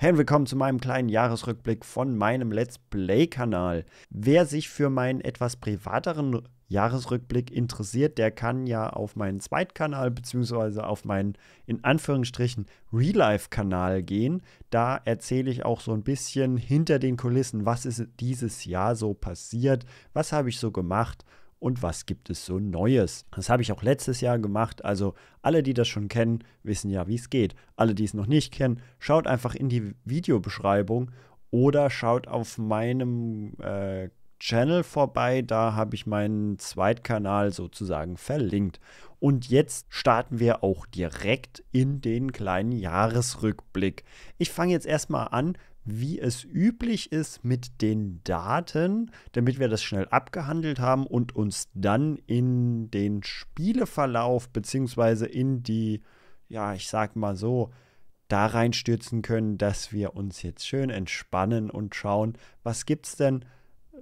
Hey willkommen zu meinem kleinen Jahresrückblick von meinem Let's Play-Kanal. Wer sich für meinen etwas privateren Jahresrückblick interessiert, der kann ja auf meinen Zweitkanal bzw. auf meinen in Anführungsstrichen Real-Life-Kanal gehen. Da erzähle ich auch so ein bisschen hinter den Kulissen, was ist dieses Jahr so passiert, was habe ich so gemacht und was gibt es so Neues. Das habe ich auch letztes Jahr gemacht, also alle, die das schon kennen, wissen ja, wie es geht. Alle, die es noch nicht kennen, schaut einfach in die Videobeschreibung oder schaut auf meinem äh, Channel vorbei, da habe ich meinen Zweitkanal sozusagen verlinkt. Und jetzt starten wir auch direkt in den kleinen Jahresrückblick. Ich fange jetzt erstmal an wie es üblich ist mit den Daten, damit wir das schnell abgehandelt haben und uns dann in den Spieleverlauf bzw. in die, ja, ich sag mal so, da reinstürzen können, dass wir uns jetzt schön entspannen und schauen, was gibt es denn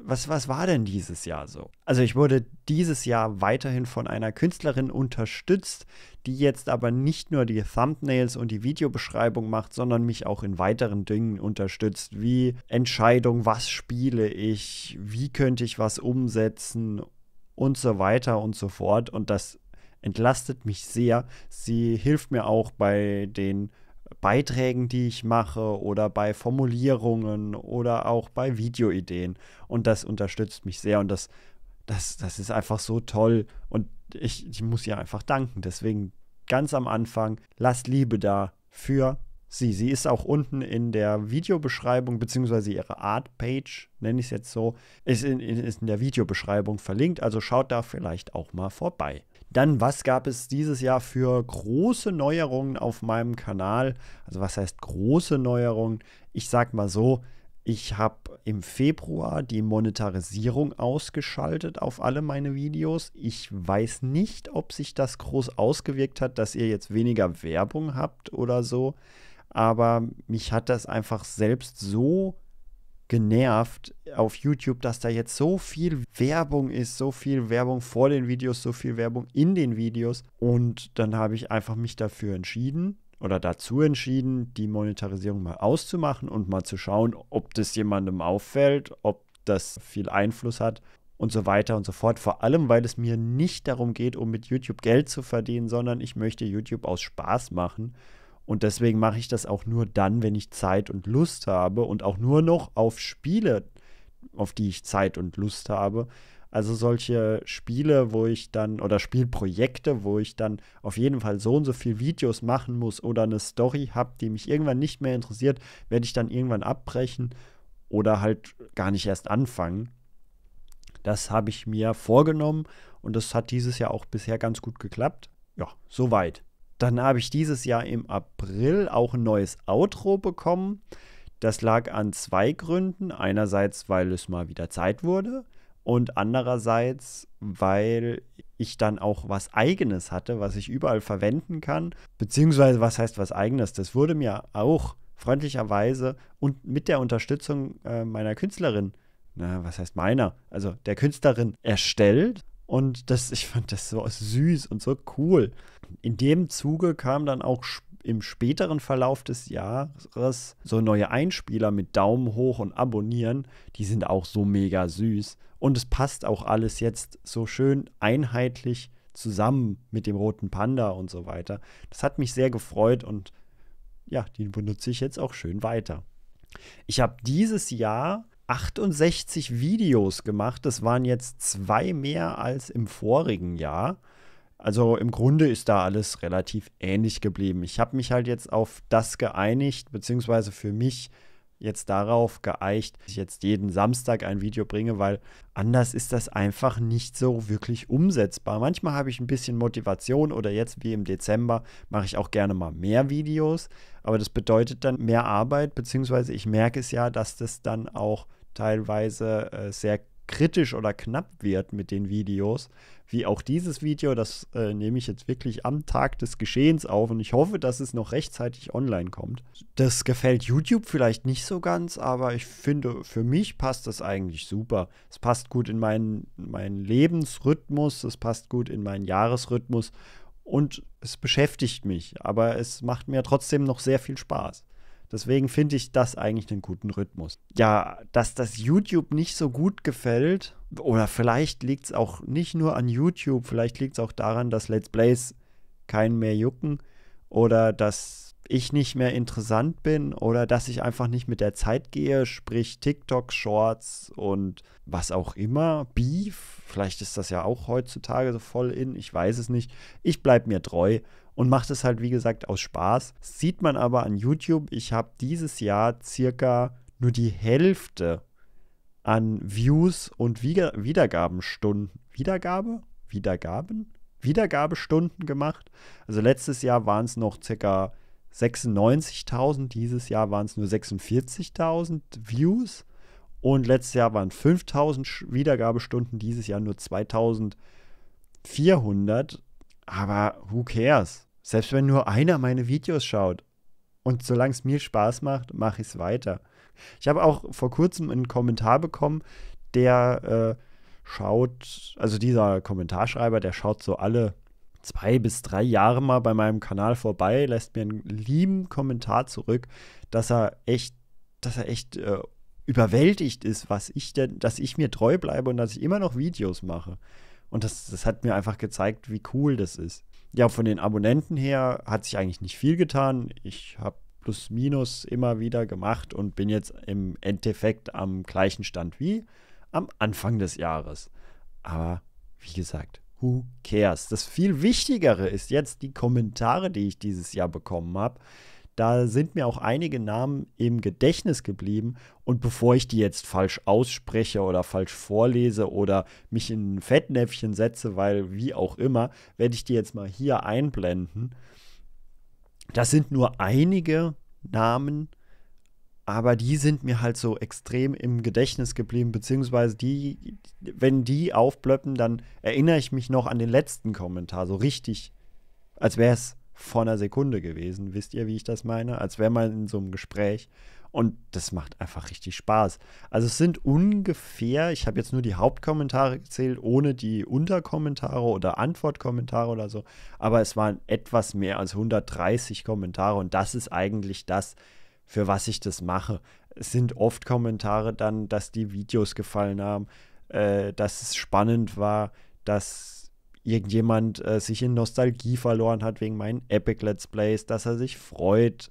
was, was war denn dieses Jahr so? Also ich wurde dieses Jahr weiterhin von einer Künstlerin unterstützt, die jetzt aber nicht nur die Thumbnails und die Videobeschreibung macht, sondern mich auch in weiteren Dingen unterstützt, wie Entscheidung, was spiele ich, wie könnte ich was umsetzen und so weiter und so fort. Und das entlastet mich sehr. Sie hilft mir auch bei den Beiträgen, die ich mache oder bei Formulierungen oder auch bei Videoideen. Und das unterstützt mich sehr und das, das, das ist einfach so toll und ich, ich muss ihr einfach danken. Deswegen ganz am Anfang, lasst Liebe da für sie. Sie ist auch unten in der Videobeschreibung, beziehungsweise ihre Artpage, nenne ich es jetzt so, ist in, ist in der Videobeschreibung verlinkt. Also schaut da vielleicht auch mal vorbei. Dann, was gab es dieses Jahr für große Neuerungen auf meinem Kanal? Also was heißt große Neuerungen? Ich sag mal so, ich habe im Februar die Monetarisierung ausgeschaltet auf alle meine Videos. Ich weiß nicht, ob sich das groß ausgewirkt hat, dass ihr jetzt weniger Werbung habt oder so. Aber mich hat das einfach selbst so genervt auf YouTube, dass da jetzt so viel Werbung ist, so viel Werbung vor den Videos, so viel Werbung in den Videos. Und dann habe ich einfach mich dafür entschieden oder dazu entschieden, die Monetarisierung mal auszumachen und mal zu schauen, ob das jemandem auffällt, ob das viel Einfluss hat und so weiter und so fort. Vor allem, weil es mir nicht darum geht, um mit YouTube Geld zu verdienen, sondern ich möchte YouTube aus Spaß machen und deswegen mache ich das auch nur dann, wenn ich Zeit und Lust habe und auch nur noch auf Spiele, auf die ich Zeit und Lust habe. Also solche Spiele, wo ich dann, oder Spielprojekte, wo ich dann auf jeden Fall so und so viele Videos machen muss oder eine Story habe, die mich irgendwann nicht mehr interessiert, werde ich dann irgendwann abbrechen oder halt gar nicht erst anfangen. Das habe ich mir vorgenommen und das hat dieses Jahr auch bisher ganz gut geklappt. Ja, soweit. Dann habe ich dieses Jahr im April auch ein neues Outro bekommen. Das lag an zwei Gründen. Einerseits, weil es mal wieder Zeit wurde und andererseits, weil ich dann auch was eigenes hatte, was ich überall verwenden kann. Beziehungsweise, was heißt was eigenes? Das wurde mir auch freundlicherweise und mit der Unterstützung äh, meiner Künstlerin, na, was heißt meiner, also der Künstlerin erstellt. Und das, ich fand das so süß und so cool. In dem Zuge kam dann auch im späteren Verlauf des Jahres so neue Einspieler mit Daumen hoch und abonnieren. Die sind auch so mega süß. Und es passt auch alles jetzt so schön einheitlich zusammen mit dem roten Panda und so weiter. Das hat mich sehr gefreut und ja, den benutze ich jetzt auch schön weiter. Ich habe dieses Jahr 68 Videos gemacht. Das waren jetzt zwei mehr als im vorigen Jahr. Also im Grunde ist da alles relativ ähnlich geblieben. Ich habe mich halt jetzt auf das geeinigt, beziehungsweise für mich jetzt darauf geeicht, dass ich jetzt jeden Samstag ein Video bringe, weil anders ist das einfach nicht so wirklich umsetzbar. Manchmal habe ich ein bisschen Motivation oder jetzt wie im Dezember mache ich auch gerne mal mehr Videos, aber das bedeutet dann mehr Arbeit, beziehungsweise ich merke es ja, dass das dann auch teilweise äh, sehr kritisch oder knapp wird mit den Videos, wie auch dieses Video, das äh, nehme ich jetzt wirklich am Tag des Geschehens auf und ich hoffe, dass es noch rechtzeitig online kommt. Das gefällt YouTube vielleicht nicht so ganz, aber ich finde, für mich passt das eigentlich super. Es passt gut in meinen, meinen Lebensrhythmus, es passt gut in meinen Jahresrhythmus und es beschäftigt mich, aber es macht mir trotzdem noch sehr viel Spaß. Deswegen finde ich das eigentlich einen guten Rhythmus. Ja, dass das YouTube nicht so gut gefällt, oder vielleicht liegt es auch nicht nur an YouTube, vielleicht liegt es auch daran, dass Let's Plays keinen mehr jucken oder dass ich nicht mehr interessant bin oder dass ich einfach nicht mit der Zeit gehe, sprich TikTok, Shorts und was auch immer, Beef, vielleicht ist das ja auch heutzutage so voll in, ich weiß es nicht. Ich bleibe mir treu und macht es halt, wie gesagt, aus Spaß. sieht man aber an YouTube, ich habe dieses Jahr circa nur die Hälfte an Views und Wiedergabenstunden. Wiedergabe? Wiedergaben? Wiedergabestunden gemacht. Also letztes Jahr waren es noch circa 96.000, dieses Jahr waren es nur 46.000 Views und letztes Jahr waren 5.000 Wiedergabestunden, dieses Jahr nur 2.400. Aber who cares? Selbst wenn nur einer meine Videos schaut. Und solange es mir Spaß macht, mache ich es weiter. Ich habe auch vor kurzem einen Kommentar bekommen, der äh, schaut, also dieser Kommentarschreiber, der schaut so alle zwei bis drei Jahre mal bei meinem Kanal vorbei, lässt mir einen lieben Kommentar zurück, dass er echt, dass er echt äh, überwältigt ist, was ich denn, dass ich mir treu bleibe und dass ich immer noch Videos mache. Und das, das hat mir einfach gezeigt, wie cool das ist. Ja, von den Abonnenten her hat sich eigentlich nicht viel getan. Ich habe plus minus immer wieder gemacht und bin jetzt im Endeffekt am gleichen Stand wie am Anfang des Jahres. Aber wie gesagt, who cares? Das viel Wichtigere ist jetzt die Kommentare, die ich dieses Jahr bekommen habe. Da sind mir auch einige Namen im Gedächtnis geblieben. Und bevor ich die jetzt falsch ausspreche oder falsch vorlese oder mich in ein Fettnäpfchen setze, weil wie auch immer, werde ich die jetzt mal hier einblenden. Das sind nur einige Namen, aber die sind mir halt so extrem im Gedächtnis geblieben, beziehungsweise die, wenn die aufblöppen, dann erinnere ich mich noch an den letzten Kommentar, so richtig, als wäre es von einer Sekunde gewesen. Wisst ihr, wie ich das meine? Als wäre man in so einem Gespräch. Und das macht einfach richtig Spaß. Also es sind ungefähr, ich habe jetzt nur die Hauptkommentare gezählt, ohne die Unterkommentare oder Antwortkommentare oder so. Aber es waren etwas mehr als 130 Kommentare. Und das ist eigentlich das, für was ich das mache. Es sind oft Kommentare dann, dass die Videos gefallen haben, äh, dass es spannend war, dass irgendjemand äh, sich in Nostalgie verloren hat wegen meinen Epic Let's Plays, dass er sich freut,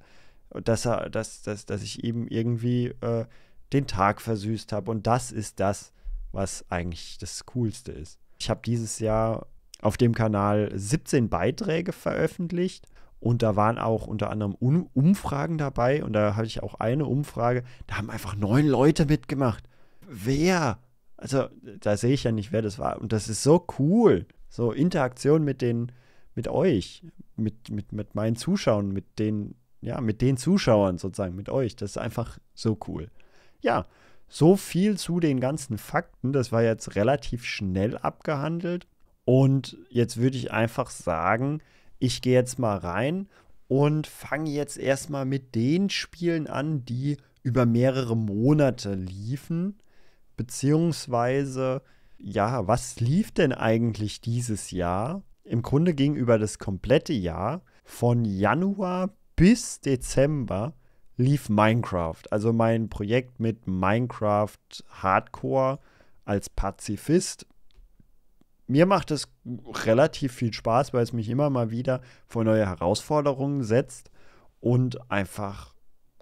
dass er, dass, dass, dass ich ihm irgendwie äh, den Tag versüßt habe. Und das ist das, was eigentlich das Coolste ist. Ich habe dieses Jahr auf dem Kanal 17 Beiträge veröffentlicht und da waren auch unter anderem um Umfragen dabei und da hatte ich auch eine Umfrage, da haben einfach neun Leute mitgemacht. Wer? Also da sehe ich ja nicht, wer das war und das ist so cool. So, Interaktion mit den, mit euch, mit, mit, mit meinen Zuschauern, mit den, ja, mit den Zuschauern sozusagen, mit euch. Das ist einfach so cool. Ja, so viel zu den ganzen Fakten. Das war jetzt relativ schnell abgehandelt. Und jetzt würde ich einfach sagen, ich gehe jetzt mal rein und fange jetzt erstmal mit den Spielen an, die über mehrere Monate liefen, beziehungsweise ja, was lief denn eigentlich dieses Jahr? Im Grunde ging über das komplette Jahr von Januar bis Dezember lief Minecraft. Also mein Projekt mit Minecraft Hardcore als Pazifist. Mir macht es relativ viel Spaß, weil es mich immer mal wieder vor neue Herausforderungen setzt und einfach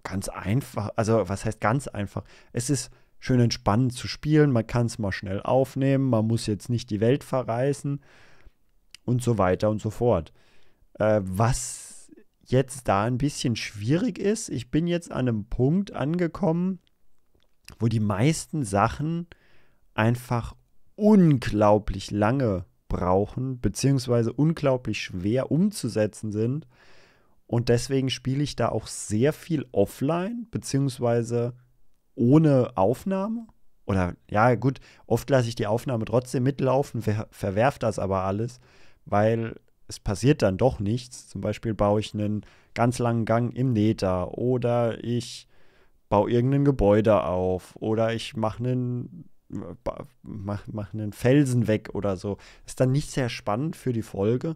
ganz einfach, also was heißt ganz einfach? Es ist schön entspannend zu spielen. Man kann es mal schnell aufnehmen, man muss jetzt nicht die Welt verreißen und so weiter und so fort. Äh, was jetzt da ein bisschen schwierig ist, ich bin jetzt an einem Punkt angekommen, wo die meisten Sachen einfach unglaublich lange brauchen, beziehungsweise unglaublich schwer umzusetzen sind. Und deswegen spiele ich da auch sehr viel offline, beziehungsweise ohne Aufnahme? Oder ja, gut, oft lasse ich die Aufnahme trotzdem mitlaufen, ver verwerf das aber alles, weil es passiert dann doch nichts. Zum Beispiel baue ich einen ganz langen Gang im Neta oder ich baue irgendein Gebäude auf oder ich mache einen mach, mach einen Felsen weg oder so. Ist dann nicht sehr spannend für die Folge,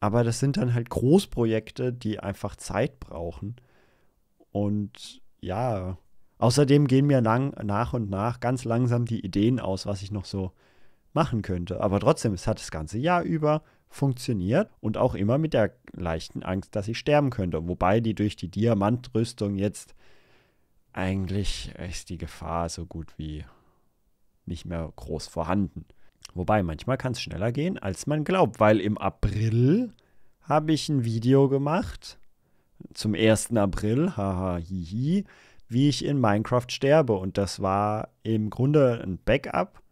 aber das sind dann halt Großprojekte, die einfach Zeit brauchen. Und ja, Außerdem gehen mir lang, nach und nach ganz langsam die Ideen aus, was ich noch so machen könnte. Aber trotzdem, es hat das ganze Jahr über funktioniert und auch immer mit der leichten Angst, dass ich sterben könnte. Wobei die durch die Diamantrüstung jetzt eigentlich ist die Gefahr so gut wie nicht mehr groß vorhanden. Wobei manchmal kann es schneller gehen, als man glaubt, weil im April habe ich ein Video gemacht. Zum 1. April, haha, hihi wie ich in Minecraft sterbe. Und das war im Grunde ein Backup,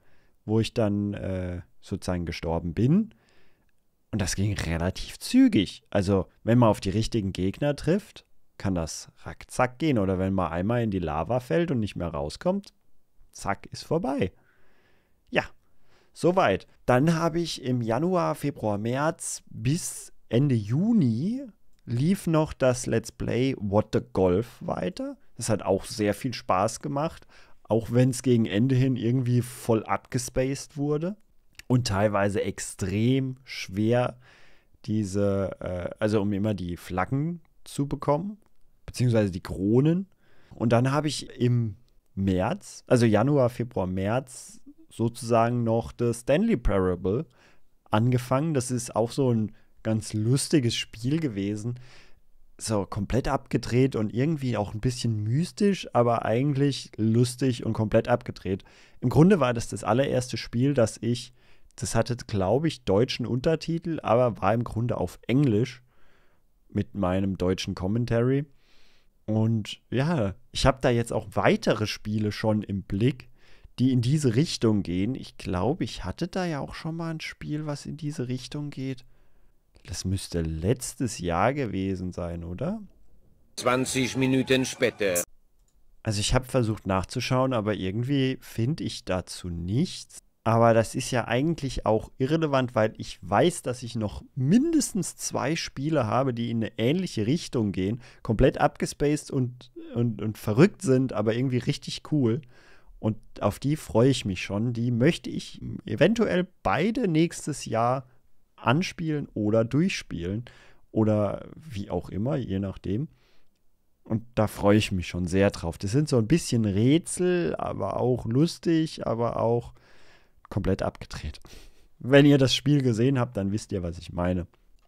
wo ich dann äh, sozusagen gestorben bin. Und das ging relativ zügig. Also, wenn man auf die richtigen Gegner trifft, kann das rack, zack gehen. Oder wenn man einmal in die Lava fällt und nicht mehr rauskommt, zack, ist vorbei. Ja, soweit. Dann habe ich im Januar, Februar, März bis Ende Juni lief noch das Let's Play What the Golf weiter. Es hat auch sehr viel Spaß gemacht, auch wenn es gegen Ende hin irgendwie voll abgespaced wurde und teilweise extrem schwer diese, äh, also um immer die Flaggen zu bekommen, beziehungsweise die Kronen. Und dann habe ich im März, also Januar, Februar, März sozusagen noch das Stanley Parable angefangen. Das ist auch so ein ganz lustiges Spiel gewesen so komplett abgedreht und irgendwie auch ein bisschen mystisch, aber eigentlich lustig und komplett abgedreht. Im Grunde war das das allererste Spiel, das ich, das hatte, glaube ich, deutschen Untertitel, aber war im Grunde auf Englisch mit meinem deutschen Commentary. Und ja, ich habe da jetzt auch weitere Spiele schon im Blick, die in diese Richtung gehen. Ich glaube, ich hatte da ja auch schon mal ein Spiel, was in diese Richtung geht. Das müsste letztes Jahr gewesen sein, oder? 20 Minuten später. Also ich habe versucht nachzuschauen, aber irgendwie finde ich dazu nichts. Aber das ist ja eigentlich auch irrelevant, weil ich weiß, dass ich noch mindestens zwei Spiele habe, die in eine ähnliche Richtung gehen. Komplett abgespaced und, und, und verrückt sind, aber irgendwie richtig cool. Und auf die freue ich mich schon. Die möchte ich eventuell beide nächstes Jahr anspielen oder durchspielen oder wie auch immer, je nachdem. Und da freue ich mich schon sehr drauf. Das sind so ein bisschen Rätsel, aber auch lustig, aber auch komplett abgedreht. Wenn ihr das Spiel gesehen habt, dann wisst ihr, was ich meine.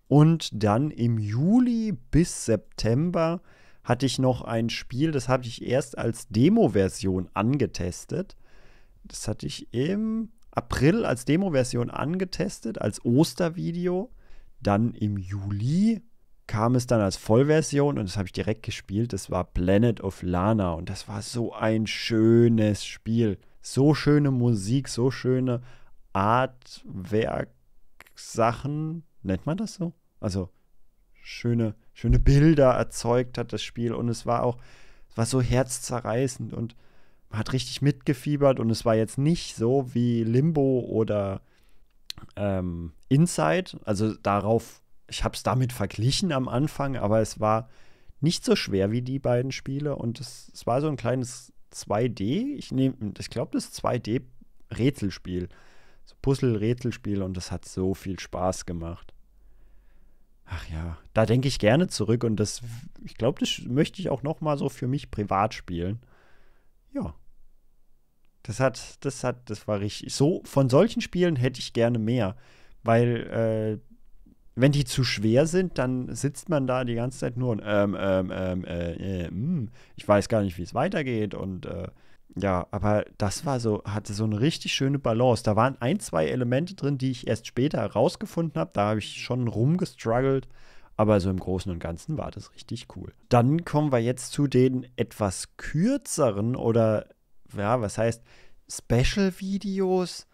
Und dann im Juli bis September hatte ich noch ein Spiel, das habe ich erst als Demo-Version angetestet. Das hatte ich im April als Demo-Version angetestet, als Ostervideo. Dann im Juli kam es dann als Vollversion und das habe ich direkt gespielt. Das war Planet of Lana und das war so ein schönes Spiel. So schöne Musik, so schöne Artwerk-Sachen. Nennt man das so? Also schöne, schöne Bilder erzeugt hat das Spiel und es war auch es war so herzzerreißend und hat richtig mitgefiebert und es war jetzt nicht so wie Limbo oder ähm, Inside. Also darauf, ich habe es damit verglichen am Anfang, aber es war nicht so schwer wie die beiden Spiele und es, es war so ein kleines 2D, ich nehme, ich glaube, das 2D-Rätselspiel. So Puzzle-Rätselspiel und das hat so viel Spaß gemacht. Ach ja, da denke ich gerne zurück und das, ich glaube, das möchte ich auch noch mal so für mich privat spielen. Ja. Das hat, das hat, das war richtig. So, von solchen Spielen hätte ich gerne mehr. Weil, äh, wenn die zu schwer sind, dann sitzt man da die ganze Zeit nur und ähm, ähm, ähm, äh, äh hm, ich weiß gar nicht, wie es weitergeht und äh, ja, aber das war so, hatte so eine richtig schöne Balance. Da waren ein, zwei Elemente drin, die ich erst später herausgefunden habe. Da habe ich schon rumgestruggelt. Aber so im Großen und Ganzen war das richtig cool. Dann kommen wir jetzt zu den etwas kürzeren oder ja, was heißt Special-Videos?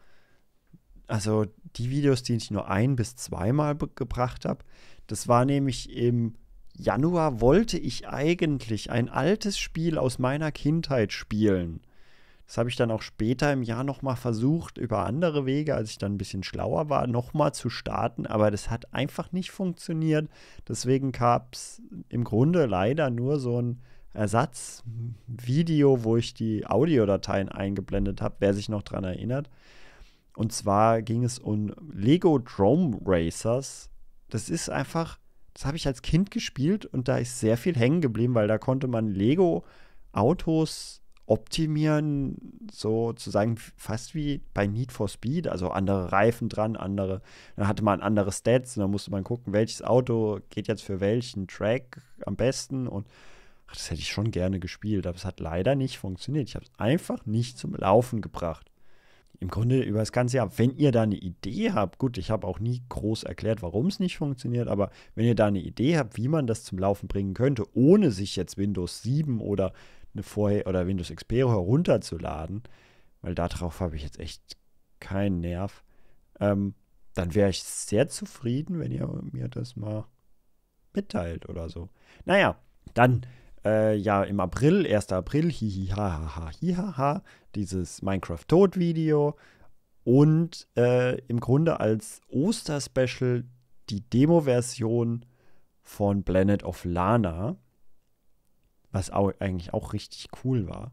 Also die Videos, die ich nur ein- bis zweimal gebracht habe. Das war nämlich im Januar wollte ich eigentlich ein altes Spiel aus meiner Kindheit spielen. Das habe ich dann auch später im Jahr nochmal versucht, über andere Wege, als ich dann ein bisschen schlauer war, nochmal zu starten. Aber das hat einfach nicht funktioniert. Deswegen gab es im Grunde leider nur so ein Ersatzvideo, wo ich die Audiodateien eingeblendet habe, wer sich noch daran erinnert. Und zwar ging es um Lego Drome Racers. Das ist einfach, das habe ich als Kind gespielt und da ist sehr viel hängen geblieben, weil da konnte man Lego Autos optimieren, sozusagen fast wie bei Need for Speed, also andere Reifen dran, andere, dann hatte man andere Stats und dann musste man gucken, welches Auto geht jetzt für welchen Track am besten und ach, das hätte ich schon gerne gespielt, aber es hat leider nicht funktioniert. Ich habe es einfach nicht zum Laufen gebracht. Im Grunde über das ganze Jahr, wenn ihr da eine Idee habt, gut, ich habe auch nie groß erklärt, warum es nicht funktioniert, aber wenn ihr da eine Idee habt, wie man das zum Laufen bringen könnte, ohne sich jetzt Windows 7 oder eine vorher oder Windows XP herunterzuladen, weil darauf habe ich jetzt echt keinen Nerv, ähm, dann wäre ich sehr zufrieden, wenn ihr mir das mal mitteilt oder so. Naja, dann äh, ja im April, 1. April, hihihaha, hihaha, dieses Minecraft-Tod-Video und äh, im Grunde als Oster-Special die Demo-Version von Planet of Lana, was auch, eigentlich auch richtig cool war.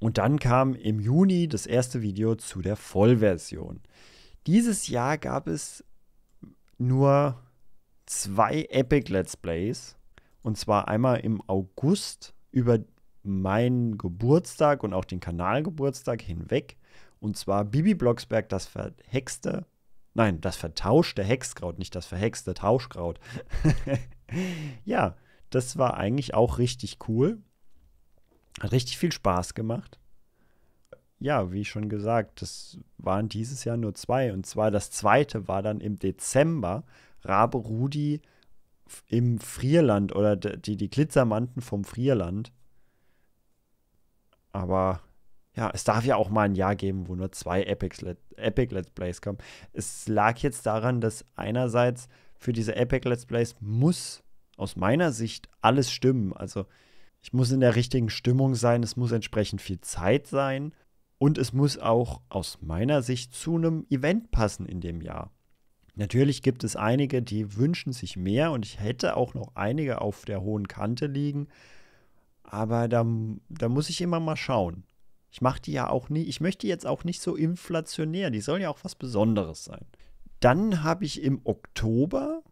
Und dann kam im Juni das erste Video zu der Vollversion. Dieses Jahr gab es nur zwei Epic Let's Plays und zwar einmal im August über meinen Geburtstag und auch den Kanalgeburtstag hinweg. Und zwar Bibi Blocksberg, das verhexte, nein, das vertauschte Hexkraut, nicht das verhexte Tauschkraut. ja, das war eigentlich auch richtig cool. Hat richtig viel Spaß gemacht. Ja, wie schon gesagt, das waren dieses Jahr nur zwei. Und zwar das zweite war dann im Dezember Rabe Rudi im Frierland oder die, die Glitzermanten vom Frierland. Aber ja, es darf ja auch mal ein Jahr geben, wo nur zwei Epic, Epic Let's Plays kommen. Es lag jetzt daran, dass einerseits für diese Epic Let's Plays muss aus meiner Sicht alles stimmen. Also ich muss in der richtigen Stimmung sein, es muss entsprechend viel Zeit sein und es muss auch aus meiner Sicht zu einem Event passen in dem Jahr. Natürlich gibt es einige, die wünschen sich mehr und ich hätte auch noch einige auf der hohen Kante liegen. Aber da, da muss ich immer mal schauen. Ich mache die ja auch nie, ich möchte jetzt auch nicht so inflationär. Die sollen ja auch was Besonderes sein. Dann habe ich im Oktober,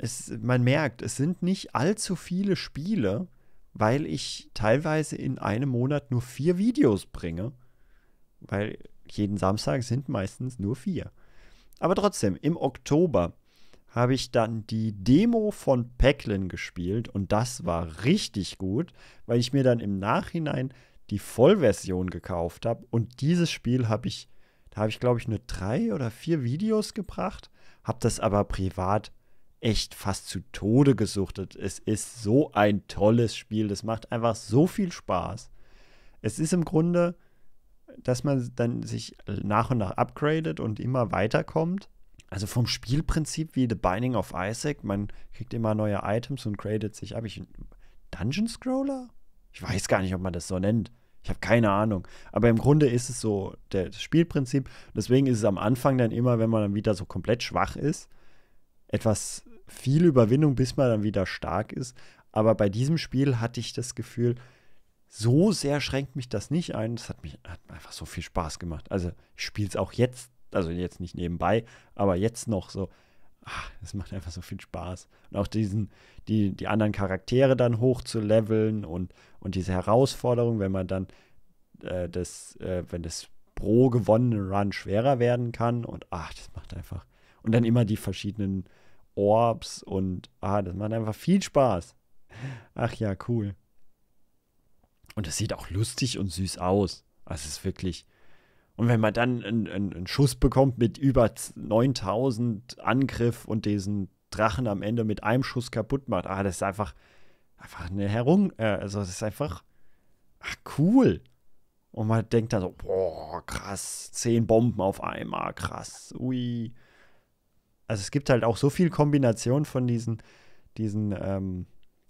es, man merkt, es sind nicht allzu viele Spiele, weil ich teilweise in einem Monat nur vier Videos bringe. Weil jeden Samstag sind meistens nur vier. Aber trotzdem, im Oktober habe ich dann die Demo von Packlin gespielt und das war richtig gut, weil ich mir dann im Nachhinein die Vollversion gekauft habe und dieses Spiel habe ich, da habe ich glaube ich nur drei oder vier Videos gebracht, habe das aber privat echt fast zu Tode gesuchtet. Es ist so ein tolles Spiel, das macht einfach so viel Spaß. Es ist im Grunde dass man dann sich nach und nach upgradet und immer weiterkommt. Also vom Spielprinzip wie The Binding of Isaac, man kriegt immer neue Items und gradet sich Habe Ich, einen Dungeon Scroller? Ich weiß gar nicht, ob man das so nennt. Ich habe keine Ahnung. Aber im Grunde ist es so das Spielprinzip. Deswegen ist es am Anfang dann immer, wenn man dann wieder so komplett schwach ist, etwas viel Überwindung, bis man dann wieder stark ist. Aber bei diesem Spiel hatte ich das Gefühl, so sehr schränkt mich das nicht ein. Das hat mich hat einfach so viel Spaß gemacht. Also ich spiele es auch jetzt, also jetzt nicht nebenbei, aber jetzt noch so. Es ah, macht einfach so viel Spaß. Und auch diesen, die, die anderen Charaktere dann hoch zu leveln und, und diese Herausforderung, wenn man dann äh, das, äh, wenn das pro gewonnene Run schwerer werden kann. Und ach, das macht einfach. Und dann immer die verschiedenen Orbs und ah, das macht einfach viel Spaß. Ach ja, cool. Und das sieht auch lustig und süß aus. Also es ist wirklich. Und wenn man dann einen, einen Schuss bekommt mit über 9000 Angriff und diesen Drachen am Ende mit einem Schuss kaputt macht, ah, das ist einfach, einfach eine Herung. Äh, also das ist einfach ach, cool. Und man denkt dann so, boah, krass, zehn Bomben auf einmal, krass, ui. Also es gibt halt auch so viel Kombination von diesen, diesen ähm,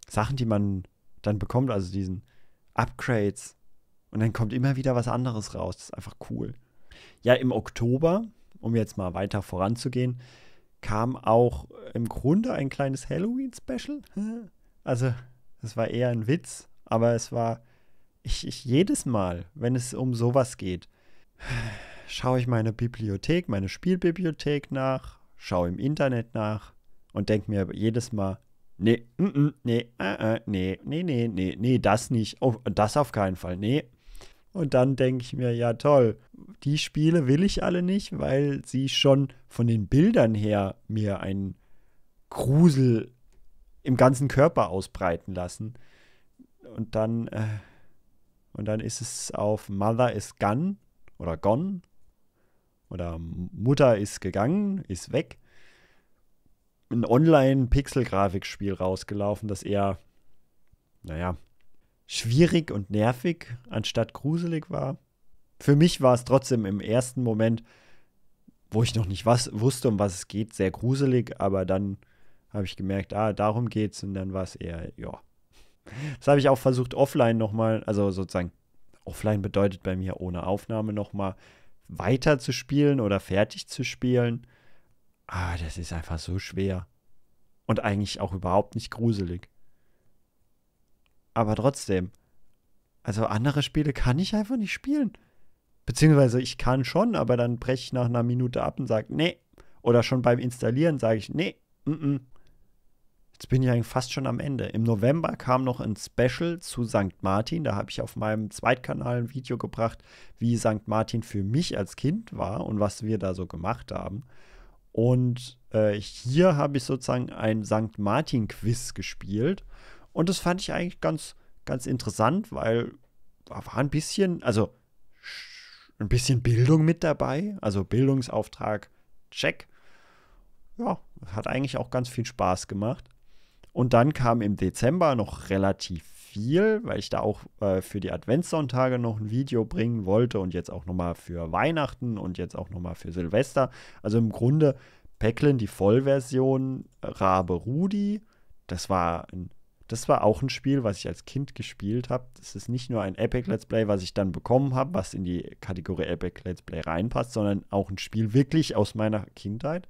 Sachen, die man dann bekommt, also diesen Upgrades. Und dann kommt immer wieder was anderes raus. Das ist einfach cool. Ja, im Oktober, um jetzt mal weiter voranzugehen, kam auch im Grunde ein kleines Halloween-Special. Also, es war eher ein Witz, aber es war ich, ich jedes Mal, wenn es um sowas geht, schaue ich meine Bibliothek, meine Spielbibliothek nach, schaue im Internet nach und denke mir jedes Mal, Nee, mm -mm, nee, äh, äh, nee, nee, nee, nee, nee, das nicht. Oh, das auf keinen Fall, nee. Und dann denke ich mir, ja toll, die Spiele will ich alle nicht, weil sie schon von den Bildern her mir einen Grusel im ganzen Körper ausbreiten lassen. Und dann, äh, und dann ist es auf Mother is Gone oder Gone oder Mutter ist gegangen, ist weg ein Online-Pixel-Grafikspiel rausgelaufen, das eher, naja, schwierig und nervig anstatt gruselig war. Für mich war es trotzdem im ersten Moment, wo ich noch nicht was, wusste, um was es geht, sehr gruselig, aber dann habe ich gemerkt, ah, darum geht's und dann war es eher, ja. Das habe ich auch versucht offline nochmal, also sozusagen offline bedeutet bei mir ohne Aufnahme nochmal weiter zu spielen oder fertig zu spielen Ah, das ist einfach so schwer. Und eigentlich auch überhaupt nicht gruselig. Aber trotzdem. Also andere Spiele kann ich einfach nicht spielen. Beziehungsweise ich kann schon, aber dann breche ich nach einer Minute ab und sage, nee. Oder schon beim Installieren sage ich, nee, mm, mm Jetzt bin ich eigentlich fast schon am Ende. Im November kam noch ein Special zu St. Martin. Da habe ich auf meinem Zweitkanal ein Video gebracht, wie St. Martin für mich als Kind war und was wir da so gemacht haben. Und äh, hier habe ich sozusagen ein St. Martin-Quiz gespielt. Und das fand ich eigentlich ganz, ganz interessant, weil war ein bisschen, also ein bisschen Bildung mit dabei. Also Bildungsauftrag, check. Ja, hat eigentlich auch ganz viel Spaß gemacht. Und dann kam im Dezember noch relativ viel, weil ich da auch äh, für die Adventssonntage noch ein Video bringen wollte und jetzt auch nochmal für Weihnachten und jetzt auch nochmal für Silvester. Also im Grunde Packlin die Vollversion, Rabe Rudi, das war ein das war auch ein Spiel, was ich als Kind gespielt habe. Das ist nicht nur ein Epic Let's Play, was ich dann bekommen habe, was in die Kategorie Epic Let's Play reinpasst, sondern auch ein Spiel wirklich aus meiner Kindheit.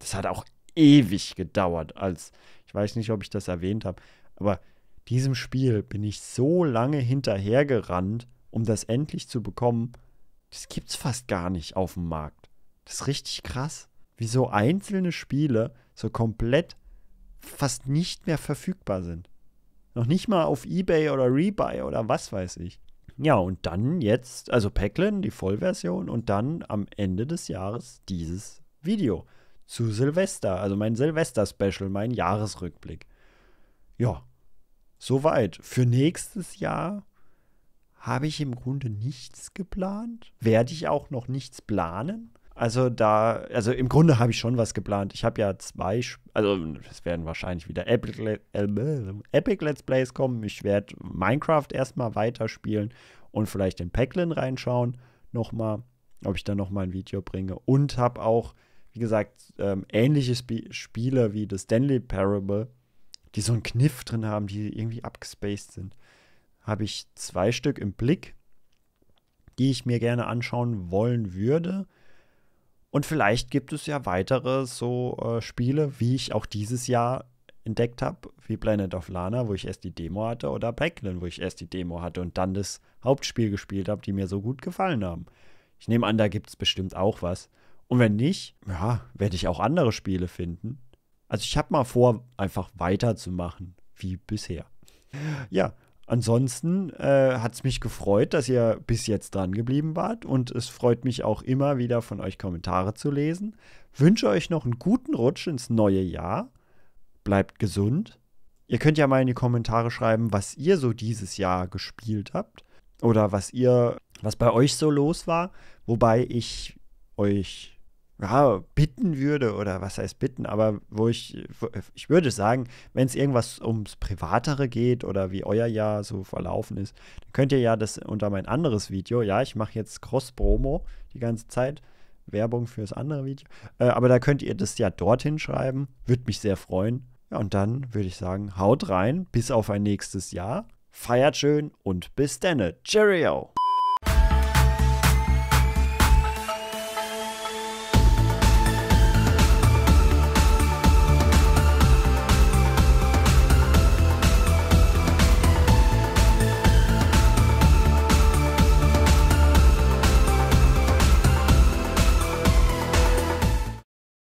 Das hat auch ewig gedauert, als ich weiß nicht, ob ich das erwähnt habe, aber diesem Spiel bin ich so lange hinterhergerannt, um das endlich zu bekommen. Das gibt's fast gar nicht auf dem Markt. Das ist richtig krass, wie so einzelne Spiele so komplett fast nicht mehr verfügbar sind. Noch nicht mal auf Ebay oder Rebuy oder was weiß ich. Ja, und dann jetzt, also Packlin, die Vollversion und dann am Ende des Jahres dieses Video zu Silvester, also mein Silvester-Special, mein Jahresrückblick. Ja, Soweit. Für nächstes Jahr habe ich im Grunde nichts geplant. Werde ich auch noch nichts planen. Also da, also im Grunde habe ich schon was geplant. Ich habe ja zwei, also es werden wahrscheinlich wieder Epic, äh, Epic Let's Plays kommen. Ich werde Minecraft erstmal weiterspielen und vielleicht in Packlin reinschauen. Nochmal, ob ich da nochmal ein Video bringe. Und habe auch, wie gesagt, ähm, ähnliche Spiele wie das Stanley Parable die so einen Kniff drin haben, die irgendwie abgespaced sind. Habe ich zwei Stück im Blick, die ich mir gerne anschauen wollen würde. Und vielleicht gibt es ja weitere so äh, Spiele, wie ich auch dieses Jahr entdeckt habe, wie Planet of Lana, wo ich erst die Demo hatte, oder Pac-Man, wo ich erst die Demo hatte und dann das Hauptspiel gespielt habe, die mir so gut gefallen haben. Ich nehme an, da gibt es bestimmt auch was. Und wenn nicht, ja, werde ich auch andere Spiele finden, also ich habe mal vor, einfach weiterzumachen wie bisher. Ja, ansonsten äh, hat es mich gefreut, dass ihr bis jetzt dran geblieben wart und es freut mich auch immer wieder von euch Kommentare zu lesen. Wünsche euch noch einen guten Rutsch ins neue Jahr. Bleibt gesund. Ihr könnt ja mal in die Kommentare schreiben, was ihr so dieses Jahr gespielt habt oder was ihr, was bei euch so los war, wobei ich euch ja, bitten würde oder was heißt bitten, aber wo ich, ich würde sagen, wenn es irgendwas ums Privatere geht oder wie euer Jahr so verlaufen ist, dann könnt ihr ja das unter mein anderes Video, ja, ich mache jetzt Cross-Promo die ganze Zeit, Werbung fürs andere Video, äh, aber da könnt ihr das ja dorthin schreiben, würde mich sehr freuen. Ja, und dann würde ich sagen, haut rein, bis auf ein nächstes Jahr, feiert schön und bis dann, Cheerio!